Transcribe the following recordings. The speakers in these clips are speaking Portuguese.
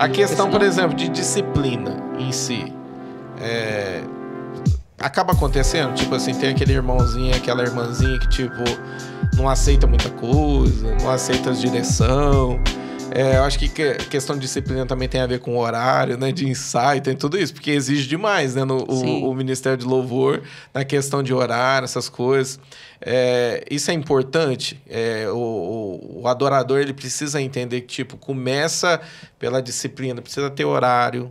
A questão, por exemplo, de disciplina em si. É... Acaba acontecendo, tipo assim, tem aquele irmãozinho, aquela irmãzinha que, tipo, não aceita muita coisa, não aceita as direção, é, eu acho que questão de disciplina também tem a ver com horário, né? De ensaio, tem tudo isso, porque exige demais, né? No, o, o, Ministério de Louvor, na questão de horário, essas coisas. É, isso é importante. É, o, o, adorador ele precisa entender que, tipo, começa pela disciplina, precisa ter horário,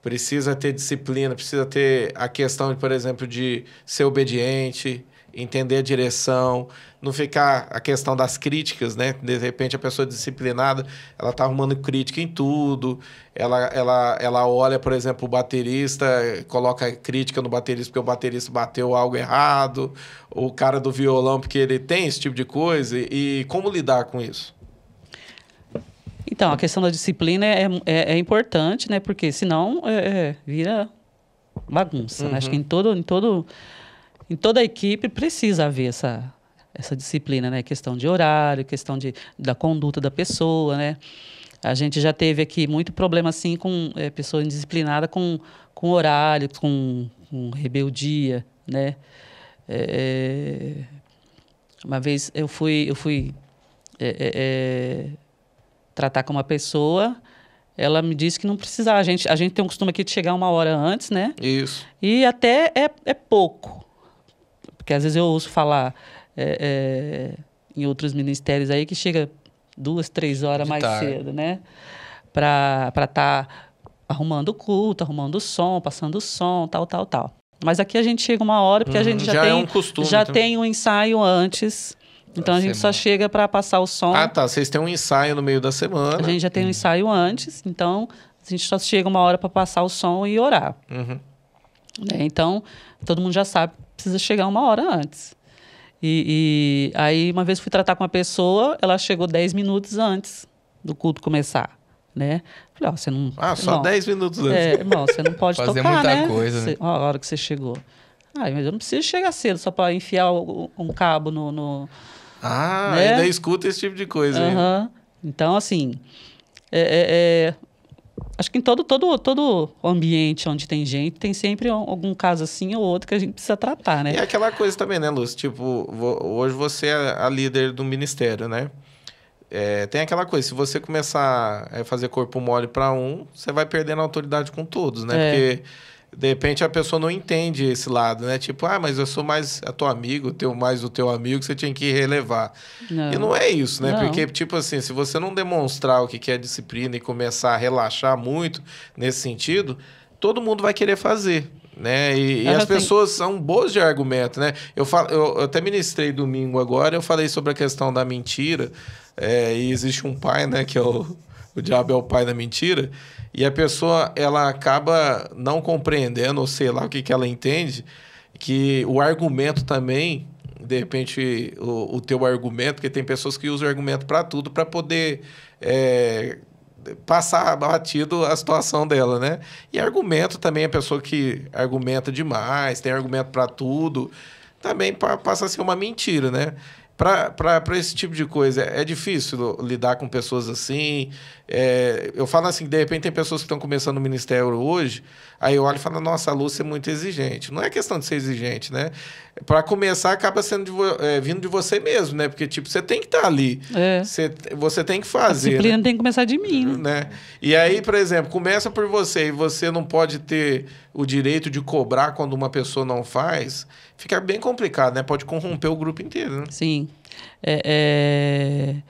precisa ter disciplina, precisa ter a questão, por exemplo, de ser obediente entender a direção, não ficar a questão das críticas, né? De repente a pessoa disciplinada, ela tá arrumando crítica em tudo. Ela, ela, ela olha, por exemplo, o baterista, coloca crítica no baterista porque o baterista bateu algo errado, o cara do violão porque ele tem esse tipo de coisa. E como lidar com isso? Então, a questão da disciplina é, é, é importante, né? Porque senão é, é vira bagunça. Uhum. Né? Acho que em uhum. todo, em todo em toda a equipe precisa haver essa, essa disciplina, né? Questão de horário, questão de, da conduta da pessoa, né? A gente já teve aqui muito problema, assim, com é, pessoa indisciplinada com, com horário, com, com rebeldia, né? É, é uma vez eu fui, eu fui é, é, é, tratar com uma pessoa ela me disse que não precisava. A gente, a gente tem um costume aqui de chegar uma hora antes, né? Isso. E até é, é pouco. Porque às vezes eu ouço falar é, é, em outros ministérios aí que chega duas, três horas De mais tarde. cedo, né? Para estar tá arrumando o culto, arrumando o som, passando o som, tal, tal, tal. Mas aqui a gente chega uma hora, porque uhum, a gente já, já é tem, é um costume, já então... tem um ensaio antes. Então da a gente semana. só chega para passar o som. Ah, tá. Vocês têm um ensaio no meio da semana. A gente já tem uhum. um ensaio antes, então a gente só chega uma hora para passar o som e orar. Uhum. É, então todo mundo já sabe precisa chegar uma hora antes. E, e, aí, uma vez fui tratar com uma pessoa, ela chegou 10 minutos antes do culto começar, né? Falei, ó, você não... Ah, só 10 minutos antes. É, irmão, você não pode Fazer tocar, muita né? coisa, né? ó, a hora que você chegou. Ah, mas eu não preciso chegar cedo só para enfiar um cabo no... no ah, né? ainda escuta esse tipo de coisa. Uhum. Então, assim, é, é, é, acho que em todo, todo, todo ambiente onde tem gente, tem sempre algum caso assim ou outro que a gente precisa tratar, né? E é aquela coisa também, né, Luz? Tipo, hoje você é a líder do ministério, né? É, tem aquela coisa, se você começar a é, fazer corpo mole para um, você vai perdendo a autoridade com todos, né? É. Porque de repente a pessoa não entende esse lado, né? Tipo, ah, mas eu sou mais a é teu amigo, teu mais o teu amigo, você tinha que relevar. Não. E não é isso, né? Não. Porque tipo assim, se você não demonstrar o que é disciplina e começar a relaxar muito nesse sentido, todo mundo vai querer fazer. Né? E, e as pessoas são boas de argumento, né? Eu, falo, eu, eu até ministrei domingo agora, eu falei sobre a questão da mentira, é, e existe um pai, né, que é o o diabo é o pai da mentira, e a pessoa ela acaba não compreendendo, ou sei lá o que, que ela entende, que o argumento também, de repente, o, o teu argumento, porque tem pessoas que usam argumento para tudo, para poder é, passar batido a situação dela, né? E argumento também, a pessoa que argumenta demais, tem argumento para tudo, também passa a ser uma mentira, né? para esse tipo de coisa, é, é difícil lidar com pessoas assim. É, eu falo assim, de repente tem pessoas que estão começando o ministério hoje, aí eu olho e falo, nossa, a Lúcia é muito exigente. Não é questão de ser exigente, né? Para começar, acaba sendo de é, vindo de você mesmo, né? Porque, tipo, você tem que estar tá ali. É. Você, você tem que fazer. A né? disciplina né? tem que começar de mim. Né? né? E aí, por exemplo, começa por você e você não pode ter o direito de cobrar quando uma pessoa não faz, fica bem complicado, né? Pode corromper o grupo inteiro, né? Sim. É, é,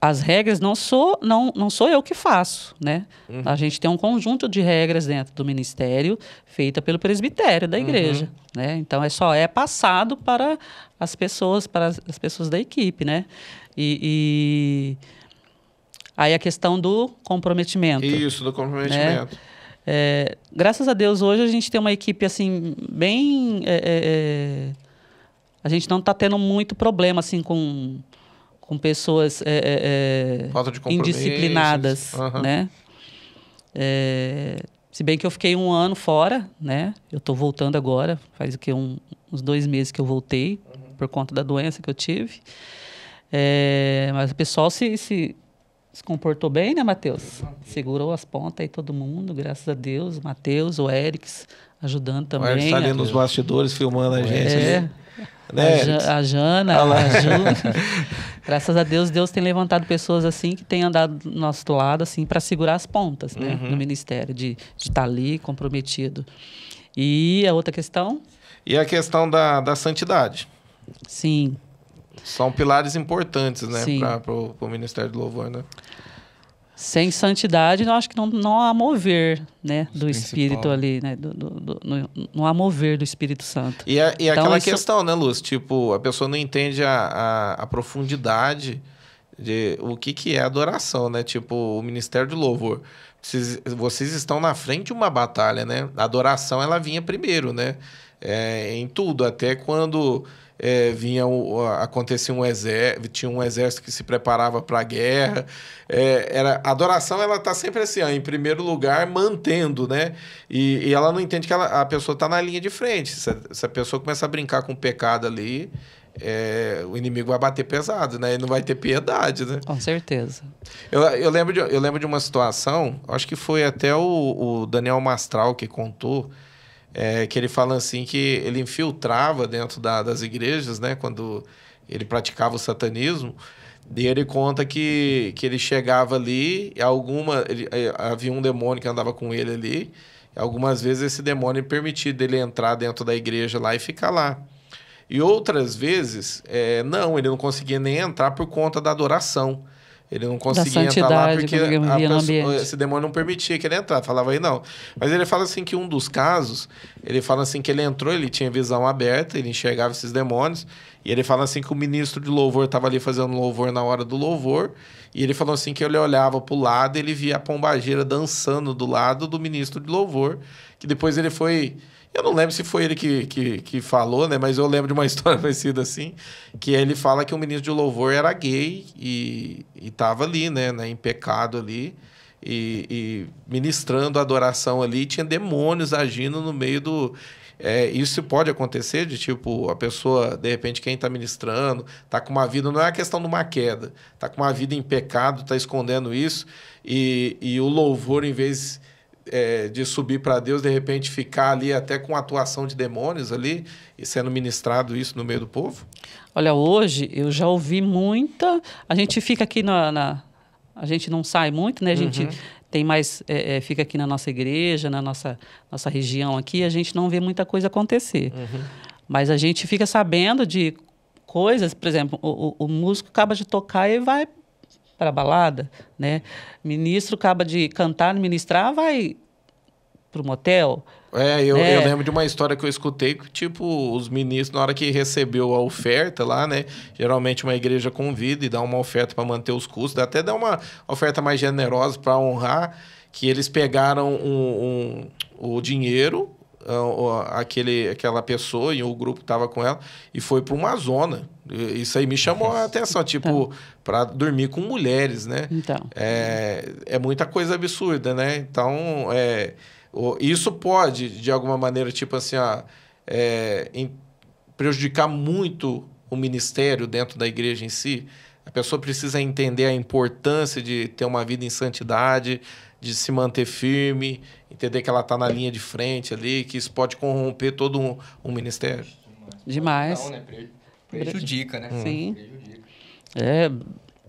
as regras não sou não, não sou eu que faço, né? Uhum. A gente tem um conjunto de regras dentro do ministério feita pelo presbitério da uhum. igreja, uhum. né? Então é só é passado para as pessoas, para as pessoas da equipe, né? E, e... aí a questão do comprometimento. Isso, do comprometimento. Né? É, graças a Deus hoje a gente tem uma equipe assim bem é, é, é a gente não está tendo muito problema assim com, com pessoas é, é, é indisciplinadas, uhum. né? É, se bem que eu fiquei um ano fora, né? Eu estou voltando agora, faz aqui um, uns dois meses que eu voltei uhum. por conta da doença que eu tive. É, mas o pessoal se, se, se comportou bem, né, Matheus? Segurou as pontas aí todo mundo, graças a Deus. Matheus, o Erics ajudando tá também. O Erics tá ali né? nos bastidores filmando a é. gente. É. Né? A, ja, a Jana, a Ju. Graças a Deus, Deus tem levantado pessoas assim que têm andado do nosso lado, assim, para segurar as pontas né? Uhum. no ministério, de estar tá ali comprometido. E a outra questão? E a questão da, da santidade. Sim. São pilares importantes, né, para o Ministério do Louvor, né? Sem santidade, eu acho que não, não há mover né, do Espírito ali, né? Do, do, do, não há mover do Espírito Santo. E, a, é, e é então, aquela isso... questão, né, Luz? Tipo, a pessoa não entende a, a, a profundidade de o que, que é adoração, né? Tipo, o Ministério de Louvor. Vocês, vocês estão na frente de uma batalha, né? A adoração, ela vinha primeiro, né? É, em tudo, até quando é, vinha o, acontecia um exército, tinha um exército que se preparava para a guerra. É, era, a adoração ela está sempre assim, ó, em primeiro lugar, mantendo, né? E, e ela não entende que ela, a pessoa está na linha de frente. Se, se a pessoa começa a brincar com o pecado ali, é, o inimigo vai bater pesado, né? não vai ter piedade, né? Com certeza. Eu, eu, lembro, de, eu lembro de uma situação, acho que foi até o, o Daniel Mastral que contou é, que ele fala assim que ele infiltrava dentro da, das igrejas, né? Quando ele praticava o satanismo. E ele conta que, que ele chegava ali, alguma ele, é, havia um demônio que andava com ele ali. Algumas vezes esse demônio é permitia dele entrar dentro da igreja lá e ficar lá. E outras vezes, é, não, ele não conseguia nem entrar por conta da adoração. Ele não conseguia entrar lá porque a pessoa, esse demônio não permitia que ele entrasse. Falava aí não. Mas ele fala assim que um dos casos, ele fala assim que ele entrou, ele tinha visão aberta, ele enxergava esses demônios. E ele fala assim que o ministro de louvor estava ali fazendo louvor na hora do louvor. E ele falou assim que ele olhava para o lado, ele via a pombageira dançando do lado do ministro de louvor. Que depois ele foi eu não lembro se foi ele que, que, que falou, né? Mas eu lembro de uma história parecida assim, que ele fala que o ministro de louvor era gay e estava ali, né, né? Em pecado ali. E, e ministrando adoração ali, tinha demônios agindo no meio do. É, isso pode acontecer de tipo a pessoa de repente quem está ministrando está com uma vida não é a questão de uma queda está com uma vida em pecado está escondendo isso e, e o louvor em vez é, de subir para Deus, de repente ficar ali até com atuação de demônios ali e sendo ministrado isso no meio do povo? Olha, hoje eu já ouvi muita. A gente fica aqui na. na... A gente não sai muito, né? A gente uhum. tem mais. É, é, fica aqui na nossa igreja, na nossa, nossa região aqui, a gente não vê muita coisa acontecer. Uhum. Mas a gente fica sabendo de coisas, por exemplo, o, o, o músico acaba de tocar e vai para balada, né? Ministro acaba de cantar, ministrar, vai para o motel. É eu, né? eu, lembro de uma história que eu escutei que, tipo, os ministros, na hora que recebeu a oferta lá, né? Geralmente uma igreja convida e dá uma oferta para manter os custos, dá até dá uma oferta mais generosa para honrar, que eles pegaram um, um, o dinheiro, ah, aquele, aquela pessoa e o grupo que estava com ela, e foi para uma zona isso aí me chamou a atenção, tipo, então. para dormir com mulheres, né? Então. É, é muita coisa absurda, né? Então, é, isso pode, de alguma maneira, tipo assim, ó, é, em, prejudicar muito o ministério dentro da igreja em si. A pessoa precisa entender a importância de ter uma vida em santidade, de se manter firme, entender que ela está na linha de frente ali, que isso pode corromper todo um, um ministério. Demais. Demais. Né? Prejudica, né? Sim. Prejudica. É,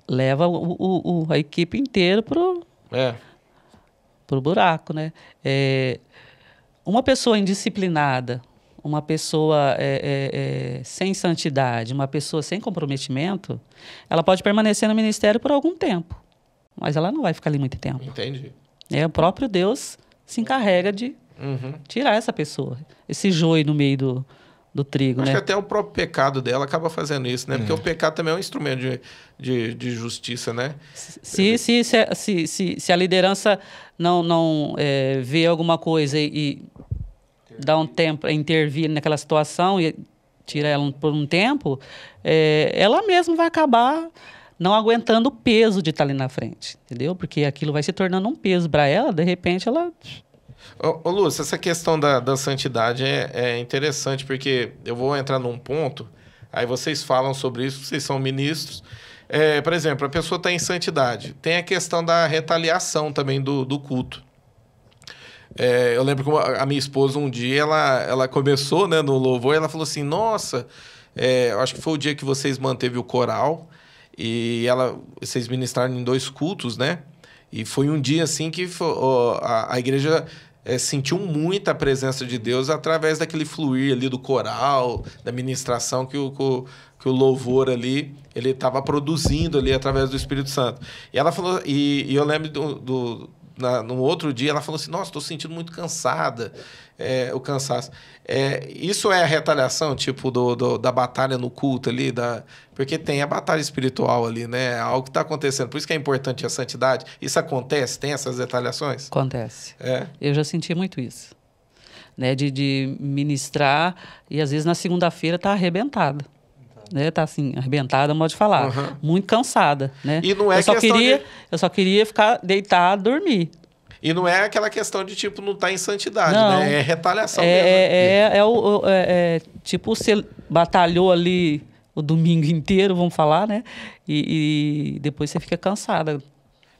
leva o, o, o, a equipe inteira pro, é. pro buraco, né? É, uma pessoa indisciplinada, uma pessoa é, é, é, sem santidade, uma pessoa sem comprometimento, ela pode permanecer no ministério por algum tempo, mas ela não vai ficar ali muito tempo. Entendi. É, o próprio Deus se encarrega de uhum. tirar essa pessoa, esse joio no meio do, do trigo, Acho né? que até o próprio pecado dela acaba fazendo isso, né? É. Porque o pecado também é um instrumento de, de, de justiça, né? Se, se, se, se, se, a liderança não, não é, vê alguma coisa e, dá um tempo, é, intervir naquela situação e tira ela por um tempo, é, ela mesma vai acabar não aguentando o peso de estar tá ali na frente, entendeu? Porque aquilo vai se tornando um peso para ela, de repente ela Ô, ô Lúcio, essa questão da, da santidade é, é, interessante, porque eu vou entrar num ponto, aí vocês falam sobre isso, vocês são ministros. É, por exemplo, a pessoa está em santidade. Tem a questão da retaliação também do, do culto. É, eu lembro que a minha esposa um dia ela, ela começou né, no louvor e ela falou assim: Nossa, é, acho que foi o dia que vocês manteve o coral e ela vocês ministraram em dois cultos, né? E foi um dia assim que a, a igreja é, sentiu muita presença de Deus através daquele fluir ali do coral, da ministração que o, que o louvor ali ele estava produzindo ali através do Espírito Santo. E ela falou, e, e eu lembro do, do na, no outro dia, ela falou assim: Nossa, estou sentindo muito cansada é, o cansaço. É, isso é a retaliação, tipo, do, do, da batalha no culto ali, da... porque tem a batalha espiritual ali, né? É algo que está acontecendo. Por isso que é importante a santidade. Isso acontece? Tem essas retaliações? Acontece. É. Eu já senti muito isso. Né? De, de ministrar e às vezes na segunda-feira tá arrebentado né? Tá assim, arrebentada, modo de falar. Uhum. Muito cansada, né? E não é eu só queria, de... Eu só queria ficar deitada, dormir. E não é aquela questão de, tipo, não tá em santidade, não, né? É retaliação é, mesmo. É, é, é, é o, é, é, tipo, você batalhou ali o domingo inteiro, vamos falar, né? E, e depois você fica cansada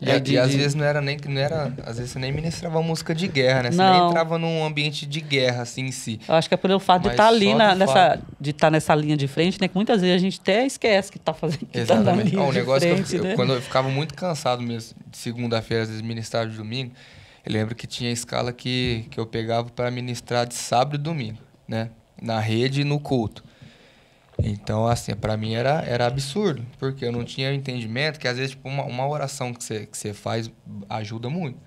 e, é, de, e às vezes não era nem não era, às vezes você nem ministrava música de guerra, né? Você não. nem entrava num ambiente de guerra assim em si. Eu acho que é pelo fato Mas de estar tá ali na, nessa de estar tá nessa linha de frente, né? Que muitas vezes a gente até esquece que está fazendo que Exatamente. Tá na linha negócio frente, que eu, né? eu, quando eu ficava muito cansado mesmo de segunda-feira às vezes ministrar de domingo, eu lembro que tinha escala que que eu pegava para ministrar de sábado e domingo, né? Na rede e no culto. Então, assim, para mim era, era absurdo, porque eu não tinha entendimento que às vezes tipo, uma, uma oração que você, que você faz ajuda muito.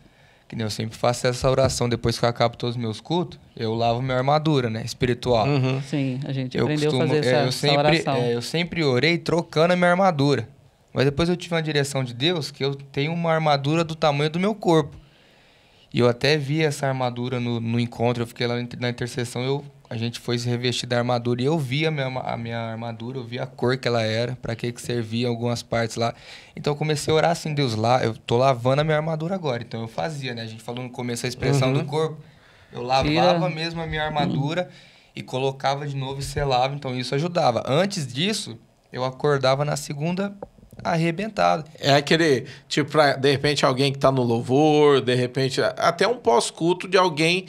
Que nem eu sempre faço essa oração depois que eu acabo todos os meus cultos, eu lavo minha armadura, né? Espiritual. Uhum. Sim, a gente eu aprendeu costumo, a fazer é, essa, eu sempre, essa oração. É, eu sempre orei trocando a minha armadura. Mas depois eu tive uma direção de Deus que eu tenho uma armadura do tamanho do meu corpo. E eu até vi essa armadura no, no encontro, eu fiquei lá na intercessão, eu a gente foi se revestir da armadura e eu via a minha, a minha armadura, eu via a cor que ela era, para que que servia algumas partes lá. Então eu comecei a orar assim, Deus, lá, eu tô lavando a minha armadura agora. Então eu fazia, né? A gente falou no começo a expressão uhum. do corpo. Eu lavava Tira. mesmo a minha armadura uhum. e colocava de novo e selava, então isso ajudava. Antes disso, eu acordava na segunda arrebentado. É aquele, tipo, de repente alguém que tá no louvor, de repente até um pós-culto de alguém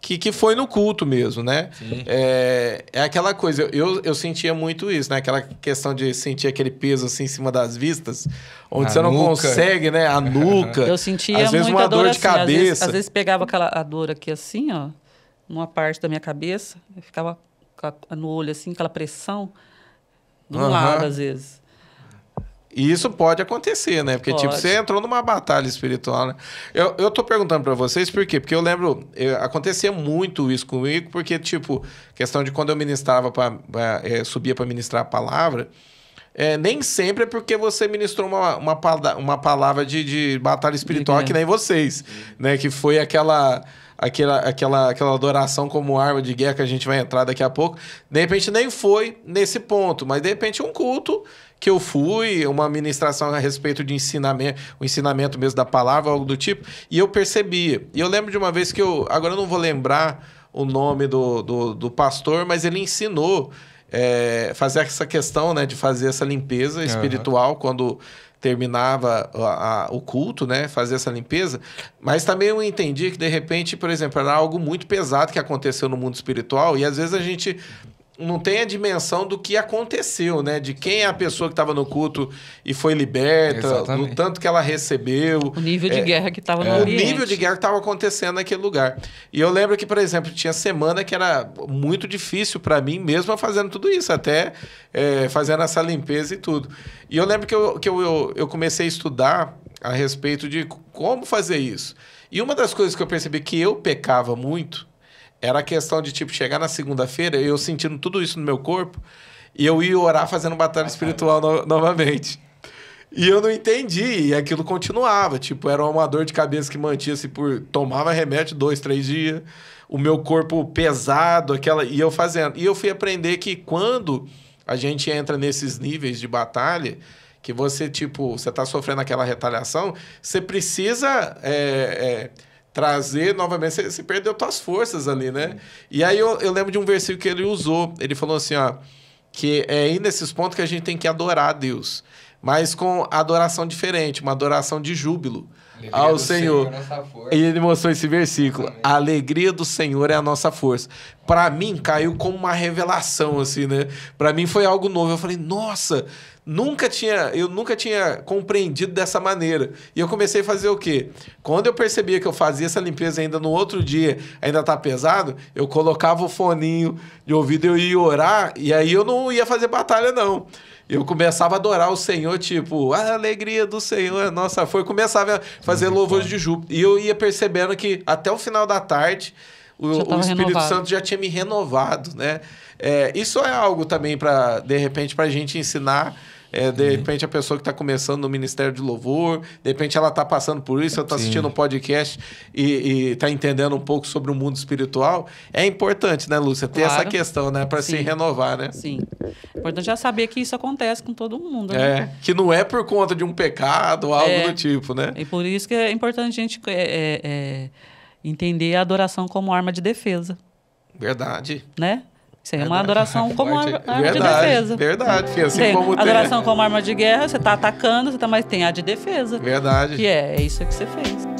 que, que foi no culto mesmo, né? É, é aquela coisa, eu, eu sentia muito isso, né? Aquela questão de sentir aquele peso assim em cima das vistas, onde a você nuca. não consegue, né? A nuca. Eu sentia às vezes uma dor, dor de assim, cabeça. Às vezes, às vezes, pegava aquela a dor aqui assim, ó, numa parte da minha cabeça, ficava no olho assim, aquela pressão do lado às vezes. E isso pode acontecer, né? Porque, pode. tipo, você entrou numa batalha espiritual, né? Eu, eu tô perguntando para vocês por quê? Porque eu lembro, eu, acontecia muito isso comigo, porque, tipo, questão de quando eu ministrava, para é, subia para ministrar a palavra, é, nem sempre é porque você ministrou uma, uma, uma palavra de, de batalha espiritual, que nem vocês, né? Que foi aquela aquela, aquela, aquela adoração como arma de guerra que a gente vai entrar daqui a pouco. De repente nem foi nesse ponto, mas de repente um culto que eu fui, uma ministração a respeito de ensinamento, o ensinamento mesmo da palavra, algo do tipo, e eu percebi. E eu lembro de uma vez que eu, agora eu não vou lembrar o nome do, do, do pastor, mas ele ensinou é, fazer essa questão né, de fazer essa limpeza espiritual uhum. quando terminava a, a, o culto, né? Fazer essa limpeza. Mas também eu entendi que, de repente, por exemplo, era algo muito pesado que aconteceu no mundo espiritual e às vezes a gente não tem a dimensão do que aconteceu, né? De quem é a pessoa que estava no culto e foi liberta, Exatamente. do tanto que ela recebeu. O nível de é, guerra que estava é, no O nível de guerra que estava acontecendo naquele lugar. E eu lembro que, por exemplo, tinha semana que era muito difícil para mim, mesmo fazendo tudo isso, até é, fazendo essa limpeza e tudo. E eu lembro que, eu, que eu, eu, eu comecei a estudar a respeito de como fazer isso. E uma das coisas que eu percebi que eu pecava muito era questão de, tipo, chegar na segunda-feira, eu sentindo tudo isso no meu corpo, e eu ia orar fazendo batalha espiritual no, novamente. E eu não entendi, e aquilo continuava. Tipo, era uma dor de cabeça que mantinha-se por. Tomava remédio dois, três dias, o meu corpo pesado, aquela. E eu fazendo. E eu fui aprender que quando a gente entra nesses níveis de batalha, que você, tipo, você tá sofrendo aquela retaliação, você precisa. É, é, trazer novamente. Você, você perdeu suas forças ali, né? E aí eu, eu lembro de um versículo que ele usou. Ele falou assim, ó, que é aí nesses pontos que a gente tem que adorar a Deus, mas com adoração diferente, uma adoração de júbilo. Alegria ao Senhor. Senhor é e ele mostrou esse versículo. Amém. A alegria do Senhor é a nossa força. Para mim, caiu como uma revelação, assim, né? Para mim foi algo novo. Eu falei, nossa, nunca tinha, eu nunca tinha compreendido dessa maneira. E eu comecei a fazer o quê? Quando eu percebia que eu fazia essa limpeza ainda no outro dia, ainda tá pesado, eu colocava o foninho de ouvido, eu ia orar, e aí eu não ia fazer batalha, não eu começava a adorar o Senhor, tipo, ah, a alegria do Senhor, nossa, foi. Começava a fazer louvores de Júpiter. E eu ia percebendo que até o final da tarde, o, o Espírito renovado. Santo já tinha me renovado, né? É, isso é algo também para, de repente, para a gente ensinar é, de uhum. repente a pessoa que está começando no Ministério de Louvor, de repente ela está passando por isso, ela está assistindo um podcast e está entendendo um pouco sobre o mundo espiritual. É importante, né, Lúcia, ter claro. essa questão, né? Para se renovar, né? Sim. importante já saber que isso acontece com todo mundo. Né? É, que não é por conta de um pecado ou algo é, do tipo, né? E por isso que é importante a gente é, é, é entender a adoração como arma de defesa. Verdade. Né? É uma adoração como arma, verdade, de defesa. Verdade, que assim tem, como Adoração tem. como arma de guerra, você está atacando, você tá, mas tem a de defesa. Verdade. Que é, é isso que você fez.